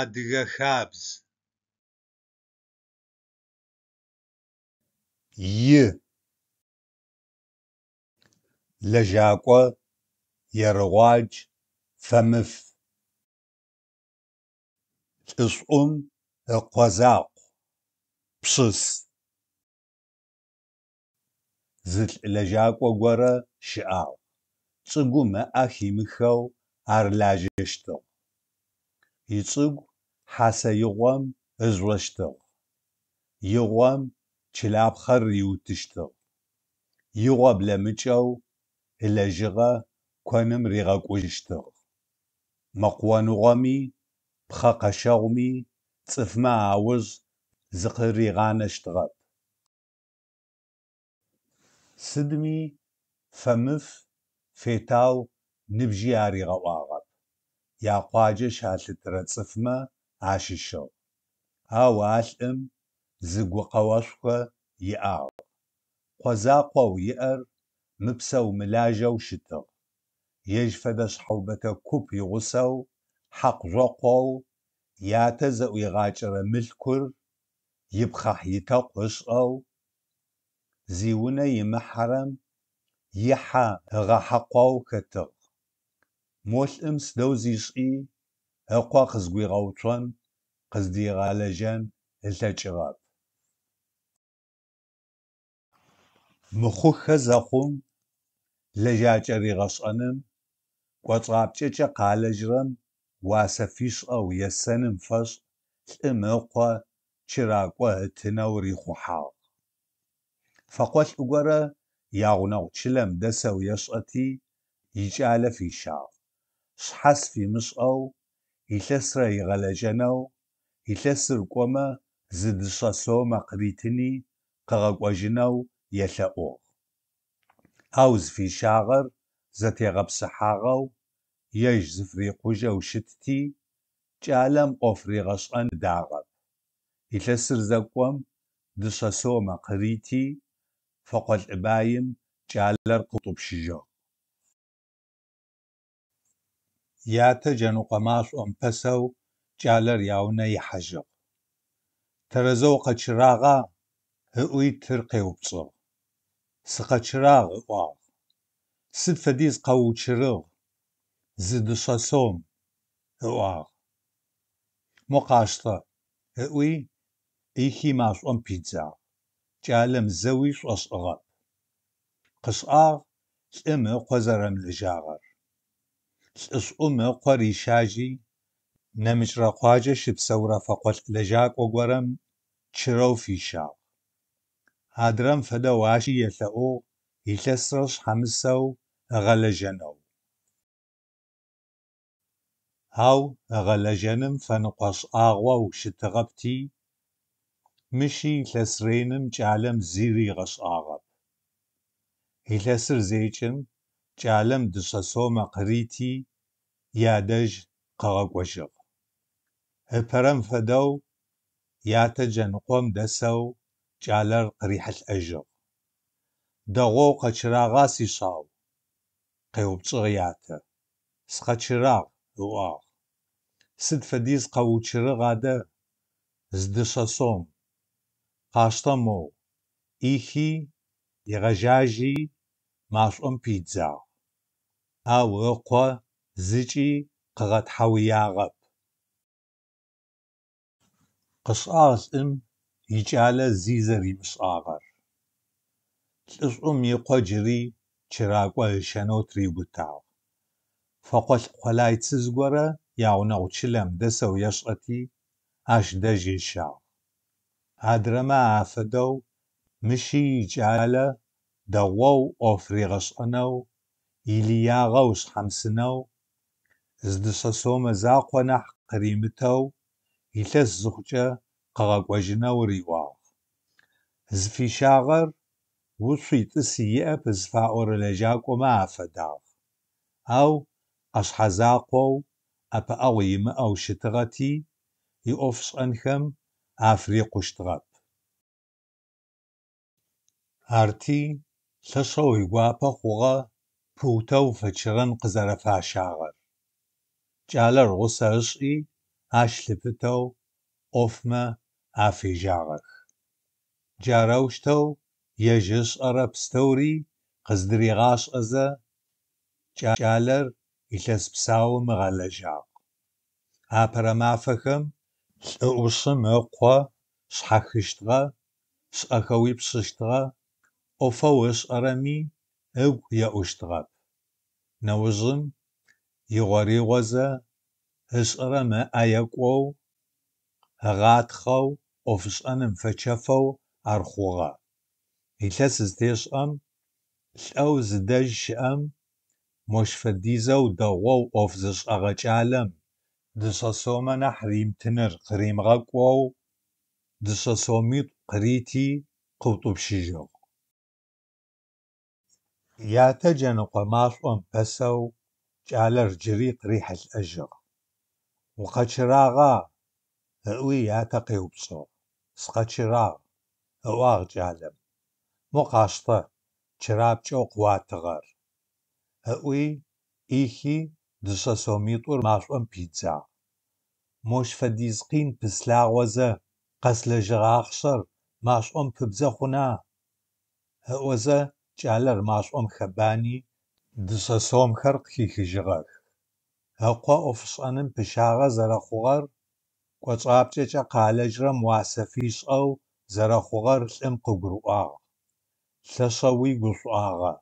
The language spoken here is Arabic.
Адыгэ хабз и лэжьакӏо, ерыгъуадж, фэмыф. Лӏышӏум ыкъозакъу, пшъыс. Зы лӏылэжьакӏо горэ щыӏагъ. Чӏыгум ыӏэ химыхэу ар лажьэщтыгъ. ицӏыгу хьасеигъуэм ыжъощтыгъ, игъуэм чылапхъэр иутыщтыгъ, игъуэ блэмыкӏэу ылэжьыгъэ коным ригъэкӏужьыщтыгъ, мэкъуэныгъоми пхъэ къэщэгъуми цӏыфмэ ауж зыкъыригъанэщтыгъэп. Сыдми фэмыф фетау ныбжьи аригъэӏуагъ. يا قاجش هالترة صفمة عاششو هاو عالقم زقو قواشقة يقعو قزاقو يقر مبسو ملاجو شتو فدش حوبتا كوب يغسو حق رقو ياتزو يغاجر ملكر يبخح يتقشقو زيونا يمحرم يحا غحقو كتغ موش امس دوزي شقي هقوا قزقوي غوطران قزدي غالجان التا چغاب مخوخ زخون لجاجري غصانم وطراب چچا قالجرم واسفيش او يسنم فش لما قوا چراقوا تنوري خوحاق فقوش اقوارا ياغناو چلم دسو يشعتي يجعل في شاق шъхьас фимышӏэу, илъэсрэ игъэлэжьэнэу, илъэсыр кӏомэ зыдышъэсэум акъыритыни къыгъэкӏожьынэу елъэӏугъ. Ау зыфищагъэр зэтегъэпсыхьагъэу, ежь зыфырикъужьэу щытти, кӏалэм ӏоф ригъэшӏэн дагъэп. Илъэсыр зэкӏом дышъэсэум акъырити, фэкъолӏыбаим кӏалэр къыутӏыпщыжьыгъ. ياتا جنو قماش ام پسو جالر ياوني حجق ترزو قچراغا هؤي ترقي وبصغ سقچراغ واغ سد فديز قوو چرغ زد ساسوم واغ مقاشطة هؤي ايخي ماش ام بيتزا جالم زويش اصغر قصاغ لأمه قزرم لجاغر лӏышӏумэ къуэр ищажьи, нэмыкӏрэ къуаджэ щыпсэурэ фэкъуэлӏ лэжьакӏуэ гуэрым чырэу фищагъ. Адрейм фэдэу ащи елъэӏугъ, илъэсрэ щхьэмысэу ыгъэлэжьэнэу. Ау ыгъэлэжьэным фэныкъуэ шӏагъуэу щытыгъэпти, мыщи илъэсреным кӏалэм зыри игъэшӏагъэп. Илъэсыр зекӏым جالم دسا سوما قريتي يادج قغق وجغ هبرم فدو ياتج نقوم دسو جالر قريح الأجغ دغو قشراغاسي صاو قيوب صغياتا سقا شراغ رواغ سد فديز قوو شرغادا زدسا سوم قاشتا إيخي يغجاجي ماش أم او اقوى زيجي قغت حاوي ياغب قصاص ام يجعلا زيزري بصاغر تلس ام يقوى جري چراقوی شنو تریبو تاو فاقوش قلای تزغورا یاو چلم دسو يشغتي اش دجي شاو هدرما عفدو مشي يجعلا دوو افريغس انو إلياغو شخمسنو زدشا سوما زاقوا نح قريمتو إلاس زخجا قغاق وجنا وريواغ زفي شاغر وصوي تسي يأب زفاقور لجاكو ما أو أشحا زاقو أبا أويم أو شتغتي يوفش أنخم أفريقو شتغب هارتي لشوي واپا خوغا Pûtewfeçiğen khızerıfaşağer. Ç'aler ğuse ış'i aş lhıpıteu ӏofme afêjağex. Carauşteu yêjı ış'ere psteuri khızdriğaş'eze ç'aler yilhes psau mığelejağ. Apere mafexem lh'ı'uşım ıkhue şshexıştığe, şı'exeu yipşıştığe, ӏofeu ış'eremi ئەو يئوشتغاب نەوژم یغۆری غۆزە هشقرەمە ئایەکۆ و هەغاتخە و ئۆفشقەنم فەچەفە و ئارخۆغا هیچە سستێش ام ئەو زدەژش ئەم مۆشفەدیزە و دەغۆ و ئۆفزش ئەغەچالم دشە سۆمەە حریمتنر قریمغەکۆ و دشە سۆمیت قریتی قوتوبشیژەوە ياتجن قماص بسو جالر جريق ريحة الأجر وقد شراغا هوي ياتقي وبصو سقد شراغ هواغ جالم مقاشطة شراب شوق واتغر هوي إيخي دسا سوميطور ماشوان بيتزا موش فديزقين بسلاغوزا قسل جغاخشر ماشوان ببزا خنا هوزا چالر ماسوم خبانی دسسوم خرق خی خجغر هقوا افصانم پشاغ زرخوغر قطعب چه چه قالجر مواسفیس او زرخوغر سم قبرو آغ سسوی گسو آغا